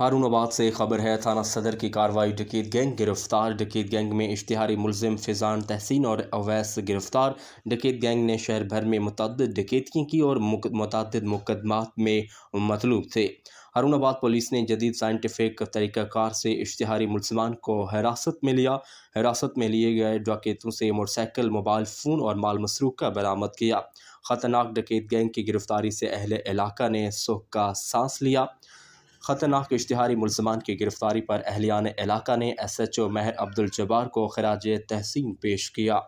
हारूनाबाद से खबर है थाना सदर की कार्रवाई डकैत गैंग गिरफ्तार डकैत गैंग में इश्तहारी मुलजिम फिजान तहसीन और अवैस गिरफ्तार डकैत गैंग ने शहर भर में मुतद डकैतियाँ की और मुतद मुकदमात में मतलूब थे हरूणाबाद पुलिस ने जदीद साइंटिफिक तरीक़ाकार से इश्तहारी मुलजमान को हिरासत में लिया हिरासत में लिए गए डकैतों से मोटरसाइकिल मोबाइल फ़ोन और माल मसरूक का बरामद किया ख़तरनाक डकैत गैंग की गिरफ्तारी से अहल इलाका ने सुख का सांस लिया खतरनाक इश्तहारी मुलजमान की गिरफ्तारी पर अहलियान इलाका ने एस एच ओ महर अब्दुलजबार को खराज तहसीन पेश किया